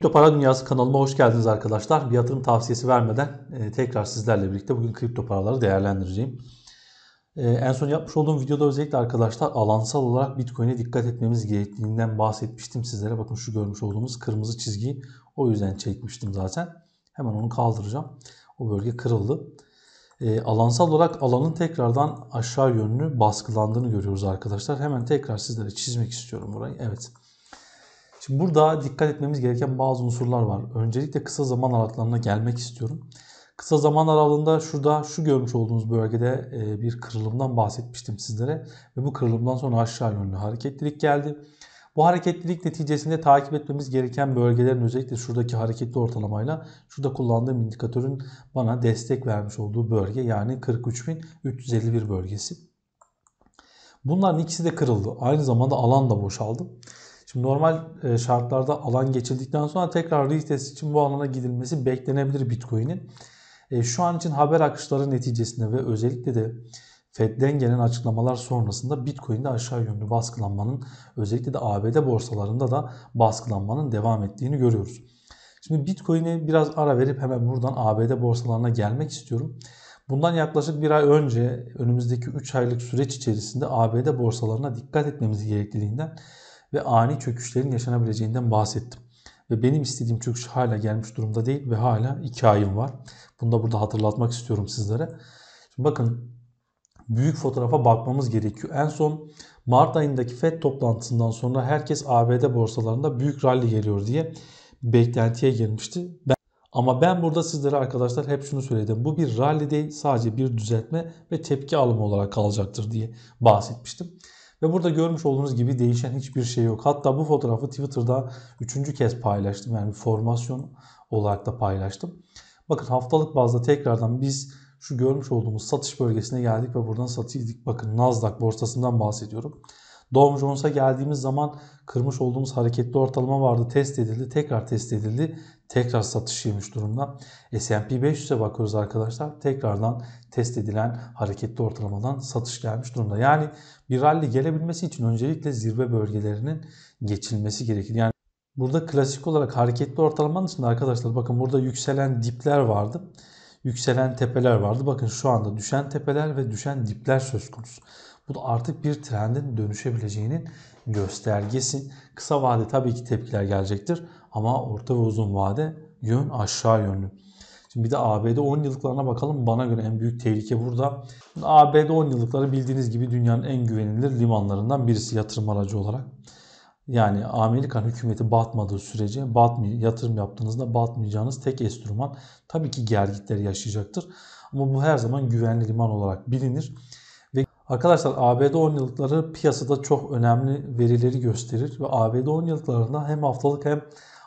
Kripto Para Dünyası kanalıma hoş geldiniz arkadaşlar. Bir yatırım tavsiyesi vermeden e, tekrar sizlerle birlikte bugün kripto paraları değerlendireceğim. E, en son yapmış olduğum videoda özellikle arkadaşlar alansal olarak Bitcoin'e dikkat etmemiz gerektiğinden bahsetmiştim sizlere. Bakın şu görmüş olduğumuz kırmızı çizgiyi o yüzden çekmiştim zaten. Hemen onu kaldıracağım. O bölge kırıldı. E, alansal olarak alanın tekrardan aşağı yönlü baskılandığını görüyoruz arkadaşlar. Hemen tekrar sizlere çizmek istiyorum burayı. Evet. Evet. Şimdi burada dikkat etmemiz gereken bazı unsurlar var. Öncelikle kısa zaman aralıklarına gelmek istiyorum. Kısa zaman aralığında şurada şu görmüş olduğunuz bölgede e, bir kırılımdan bahsetmiştim sizlere. Ve bu kırılımdan sonra aşağı yönlü hareketlilik geldi. Bu hareketlilik neticesinde takip etmemiz gereken bölgelerin özellikle şuradaki hareketli ortalamayla şurada kullandığım indikatörün bana destek vermiş olduğu bölge yani 43.351 bölgesi. Bunların ikisi de kırıldı. Aynı zamanda alan da boşaldı. Şimdi normal e, şartlarda alan geçildikten sonra tekrar retest için bu alana gidilmesi beklenebilir Bitcoin'in. E, şu an için haber akışları neticesinde ve özellikle de Fed'den gelen açıklamalar sonrasında Bitcoin'de aşağı yönlü baskılanmanın özellikle de ABD borsalarında da baskılanmanın devam ettiğini görüyoruz. Şimdi Bitcoin'e biraz ara verip hemen buradan ABD borsalarına gelmek istiyorum. Bundan yaklaşık bir ay önce önümüzdeki 3 aylık süreç içerisinde ABD borsalarına dikkat etmemiz gerekliliğinden ve ani çöküşlerin yaşanabileceğinden bahsettim. Ve benim istediğim çöküş hala gelmiş durumda değil ve hala iki ayım var. Bunu da burada hatırlatmak istiyorum sizlere. Şimdi bakın büyük fotoğrafa bakmamız gerekiyor. En son Mart ayındaki FED toplantısından sonra herkes ABD borsalarında büyük rally geliyor diye beklentiye girmişti. Ben, ama ben burada sizlere arkadaşlar hep şunu söyledim. Bu bir rally değil sadece bir düzeltme ve tepki alımı olarak kalacaktır diye bahsetmiştim. Ve burada görmüş olduğunuz gibi değişen hiçbir şey yok. Hatta bu fotoğrafı Twitter'da üçüncü kez paylaştım. Yani bir formasyon olarak da paylaştım. Bakın haftalık bazda tekrardan biz şu görmüş olduğumuz satış bölgesine geldik ve buradan satıydık. Bakın Nasdaq borsasından bahsediyorum. Dow Jones'a geldiğimiz zaman kırmış olduğumuz hareketli ortalama vardı. Test edildi. Tekrar test edildi. Tekrar satış satışıymış durumda. S&P 500'e bakıyoruz arkadaşlar. Tekrardan test edilen hareketli ortalamadan satış gelmiş durumda. Yani bir rally gelebilmesi için öncelikle zirve bölgelerinin geçilmesi gerekir. Yani burada klasik olarak hareketli ortalamanın içinde arkadaşlar bakın burada yükselen dipler vardı yükselen tepeler vardı. Bakın şu anda düşen tepeler ve düşen dipler söz konusu. Bu da artık bir trendin dönüşebileceğinin göstergesi. Kısa vade tabii ki tepkiler gelecektir ama orta ve uzun vade yön aşağı yönlü. Şimdi bir de ABD 10 yıllıklarına bakalım. Bana göre en büyük tehlike burada. ABD 10 yıllıkları bildiğiniz gibi dünyanın en güvenilir limanlarından birisi yatırım aracı olarak. Yani Amerikan hükümeti batmadığı sürece batmay yatırım yaptığınızda batmayacağınız tek enstrüman tabii ki gergitleri yaşayacaktır. Ama bu her zaman güvenli liman olarak bilinir. Arkadaşlar ABD 10 yıllıkları piyasada çok önemli verileri gösterir ve ABD 10 yıllıklarında hem haftalık hem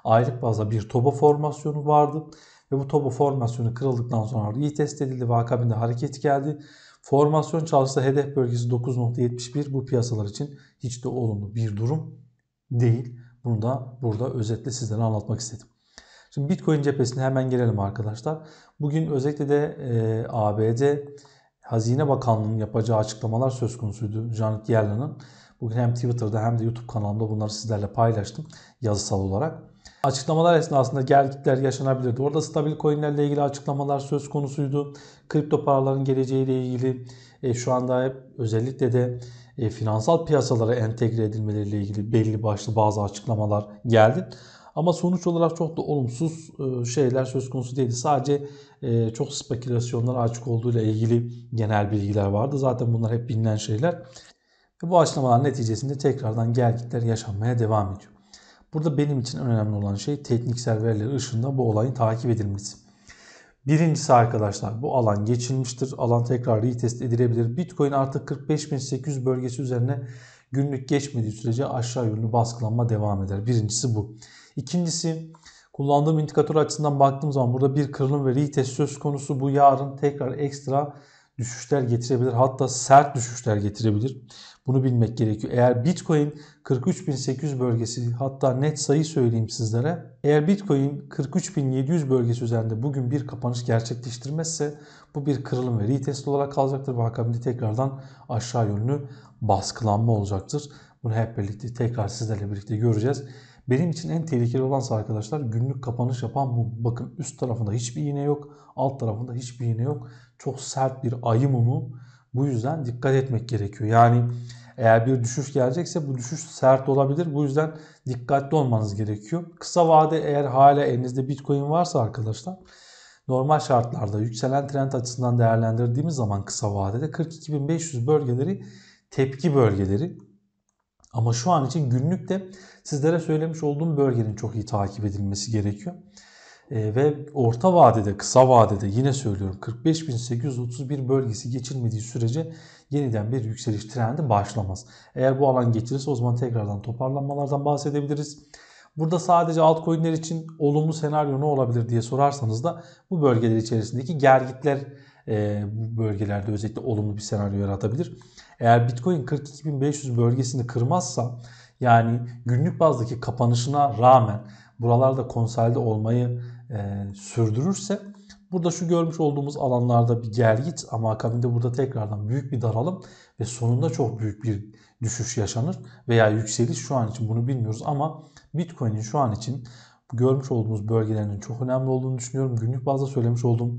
aylık bazda bir toba formasyonu vardı. Ve bu toba formasyonu kırıldıktan sonra iyi test edildi ve akabinde hareket geldi. Formasyon çalışsa hedef bölgesi 9.71 bu piyasalar için hiç de olumlu bir durum değil. Bunu da burada özetle sizlere anlatmak istedim. Şimdi Bitcoin cephesine hemen gelelim arkadaşlar. Bugün özellikle de e, ABD Hazine Bakanlığı'nın yapacağı açıklamalar söz konusuydu Janet Yellen'ın. Bugün hem Twitter'da hem de YouTube kanalımda bunları sizlerle paylaştım yazısal olarak. Açıklamalar esnasında gelgitler yaşanabilirdi. Orada stabil coinlerle ilgili açıklamalar söz konusuydu. Kripto paraların geleceğiyle ilgili e, şu anda hep özellikle de e, finansal piyasalara entegre edilmeleriyle ilgili belli başlı bazı açıklamalar geldi. Ama sonuç olarak çok da olumsuz e, şeyler söz konusu değildi. Sadece e, çok spekülasyonlar açık olduğu ile ilgili genel bilgiler vardı. Zaten bunlar hep bilinen şeyler. Ve bu açıklamalar neticesinde tekrardan gelgitler yaşanmaya devam ediyor. Burada benim için önemli olan şey tekniksel veriler ışığında bu olayın takip edilmesi. Birincisi arkadaşlar bu alan geçilmiştir. Alan tekrar retest edilebilir. Bitcoin artık 45.800 bölgesi üzerine günlük geçmediği sürece aşağı yönlü baskılanma devam eder. Birincisi bu. İkincisi kullandığım indikatör açısından baktığım zaman burada bir kırılım ve retest söz konusu. Bu yarın tekrar ekstra düşüşler getirebilir. Hatta sert düşüşler getirebilir. Bunu bilmek gerekiyor. Eğer Bitcoin 43.800 bölgesi hatta net sayı söyleyeyim sizlere. Eğer Bitcoin 43.700 bölgesi üzerinde bugün bir kapanış gerçekleştirmezse bu bir kırılım ve retest olarak kalacaktır ve akabinde tekrardan aşağı yönlü baskılanma olacaktır. Bunu hep birlikte tekrar sizlerle birlikte göreceğiz. Benim için en tehlikeli olansa arkadaşlar günlük kapanış yapan bu. Bakın üst tarafında hiçbir iğne yok. Alt tarafında hiçbir iğne yok. Çok sert bir ayı mumu. Bu yüzden dikkat etmek gerekiyor. Yani eğer bir düşüş gelecekse bu düşüş sert olabilir. Bu yüzden dikkatli olmanız gerekiyor. Kısa vade eğer hala elinizde bitcoin varsa arkadaşlar normal şartlarda yükselen trend açısından değerlendirdiğimiz zaman kısa vadede 42.500 bölgeleri tepki bölgeleri. Ama şu an için günlük de sizlere söylemiş olduğum bölgenin çok iyi takip edilmesi gerekiyor. E, ve orta vadede, kısa vadede yine söylüyorum 45.831 bölgesi geçilmediği sürece yeniden bir yükseliş trendi başlamaz. Eğer bu alan geçirirse o zaman tekrardan toparlanmalardan bahsedebiliriz. Burada sadece altcoin'ler için olumlu senaryo ne olabilir diye sorarsanız da bu bölgeler içerisindeki gergitler e, bu bölgelerde özellikle olumlu bir senaryo yaratabilir. Eğer Bitcoin 42.500 bölgesini kırmazsa yani günlük bazdaki kapanışına rağmen buralarda konsolide olmayı e, sürdürürse burada şu görmüş olduğumuz alanlarda bir gergit ama akabinde burada tekrardan büyük bir daralım ve sonunda çok büyük bir düşüş yaşanır veya yükseliş şu an için bunu bilmiyoruz ama Bitcoin'in şu an için görmüş olduğumuz bölgelerinin çok önemli olduğunu düşünüyorum. Günlük bazda söylemiş olduğum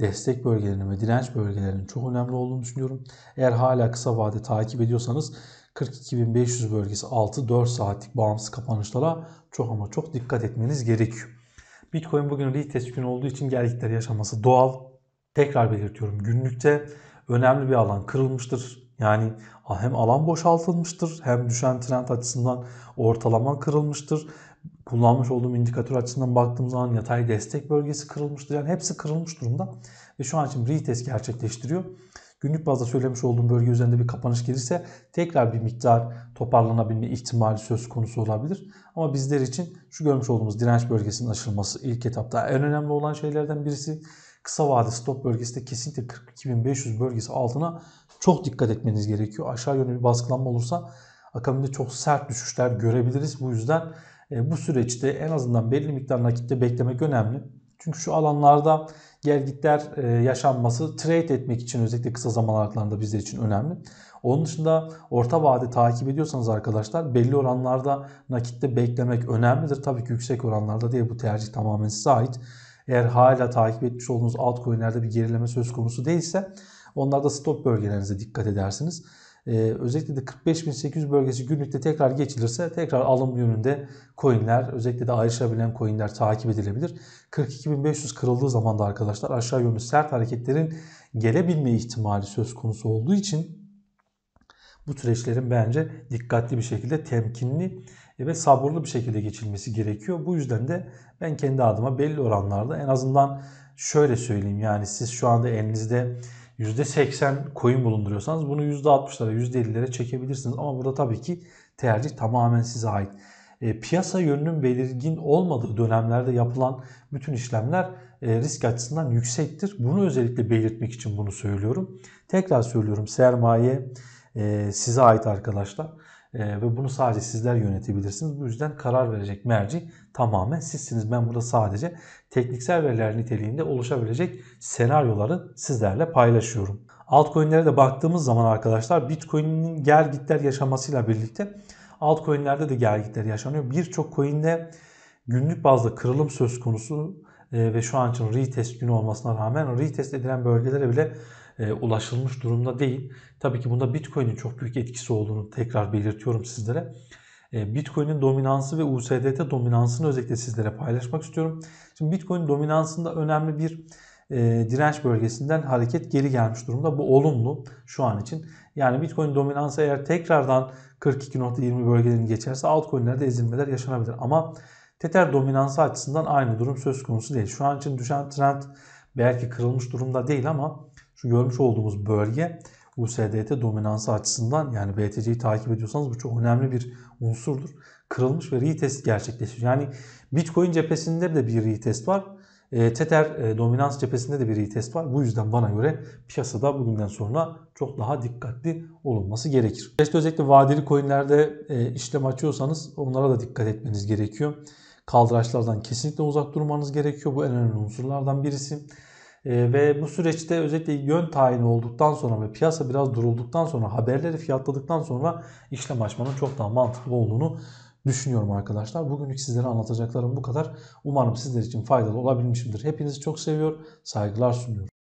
destek bölgelerinin ve direnç bölgelerinin çok önemli olduğunu düşünüyorum. Eğer hala kısa vade takip ediyorsanız 42.500 bölgesi 6-4 saatlik bağımsız kapanışlara çok ama çok dikkat etmeniz gerekiyor. Bitcoin bugün retest günü olduğu için geldikleri yaşaması doğal. Tekrar belirtiyorum günlükte önemli bir alan kırılmıştır. Yani hem alan boşaltılmıştır hem düşen trend açısından ortalama kırılmıştır. Kullanmış olduğum indikatör açısından baktığım zaman yatay destek bölgesi kırılmıştır. Yani hepsi kırılmış durumda ve şu an için retest gerçekleştiriyor günlük bazda söylemiş olduğum bölge üzerinde bir kapanış gelirse tekrar bir miktar toparlanabilme ihtimali söz konusu olabilir. Ama bizler için şu görmüş olduğumuz direnç bölgesinin aşılması ilk etapta en önemli olan şeylerden birisi. Kısa vade stop bölgesi de kesinlikle 42.500 bölgesi altına çok dikkat etmeniz gerekiyor. Aşağı yönlü bir baskılanma olursa akabinde çok sert düşüşler görebiliriz. Bu yüzden e, bu süreçte en azından belli miktar nakitte beklemek önemli. Çünkü şu alanlarda gergitler e, yaşanması trade etmek için özellikle kısa zaman aralıklarında bizler için önemli. Onun dışında orta vade takip ediyorsanız arkadaşlar belli oranlarda nakitte beklemek önemlidir. Tabii ki yüksek oranlarda değil bu tercih tamamen size ait. Eğer hala takip etmiş olduğunuz altcoin'lerde bir gerileme söz konusu değilse onlarda stop bölgelerinize dikkat edersiniz e, özellikle de 45.800 bölgesi günlükte tekrar geçilirse tekrar alım yönünde coinler özellikle de ayrışabilen coinler takip edilebilir. 42.500 kırıldığı zaman da arkadaşlar aşağı yönlü sert hareketlerin gelebilme ihtimali söz konusu olduğu için bu süreçlerin bence dikkatli bir şekilde temkinli e, ve sabırlı bir şekilde geçilmesi gerekiyor. Bu yüzden de ben kendi adıma belli oranlarda en azından şöyle söyleyeyim yani siz şu anda elinizde %80 coin bulunduruyorsanız bunu %60'lara %50'lere çekebilirsiniz. Ama burada tabii ki tercih tamamen size ait. E, piyasa yönünün belirgin olmadığı dönemlerde yapılan bütün işlemler e, risk açısından yüksektir. Bunu özellikle belirtmek için bunu söylüyorum. Tekrar söylüyorum sermaye e, size ait arkadaşlar e, ve bunu sadece sizler yönetebilirsiniz. Bu yüzden karar verecek merci tamamen sizsiniz. Ben burada sadece tekniksel veriler niteliğinde oluşabilecek senaryoları sizlerle paylaşıyorum. Altcoin'lere de baktığımız zaman arkadaşlar Bitcoin'in gel gitler yaşamasıyla birlikte altcoin'lerde de gel gitler yaşanıyor. Birçok coin'de günlük bazda kırılım söz konusu e, ve şu an için retest günü olmasına rağmen retest edilen bölgelere bile e, ulaşılmış durumda değil. Tabii ki bunda Bitcoin'in çok büyük etkisi olduğunu tekrar belirtiyorum sizlere. E, Bitcoin'in dominansı ve USDT dominansını özellikle sizlere paylaşmak istiyorum. Şimdi Bitcoin dominansında önemli bir e, direnç bölgesinden hareket geri gelmiş durumda. Bu olumlu şu an için. Yani Bitcoin dominansı eğer tekrardan 42.20 bölgelerini geçerse altcoin'lerde ezilmeler yaşanabilir. Ama Tether dominansı açısından aynı durum söz konusu değil. Şu an için düşen trend belki kırılmış durumda değil ama şu görmüş olduğumuz bölge USDT dominansı açısından yani BTC'yi takip ediyorsanız bu çok önemli bir unsurdur. Kırılmış ve retest gerçekleşiyor. Yani Bitcoin cephesinde de bir retest var. E, Tether e, dominans cephesinde de bir retest var. Bu yüzden bana göre piyasada bugünden sonra çok daha dikkatli olunması gerekir. İşte özellikle vadeli coinlerde e, işlem açıyorsanız onlara da dikkat etmeniz gerekiyor. Kaldıraçlardan kesinlikle uzak durmanız gerekiyor. Bu en önemli unsurlardan birisi. Ee, ve bu süreçte özellikle yön tayini olduktan sonra ve piyasa biraz durulduktan sonra haberleri fiyatladıktan sonra işlem açmanın çok daha mantıklı olduğunu düşünüyorum arkadaşlar. Bugünlük sizlere anlatacaklarım bu kadar. Umarım sizler için faydalı olabilmişimdir. Hepinizi çok seviyor, saygılar sunuyorum.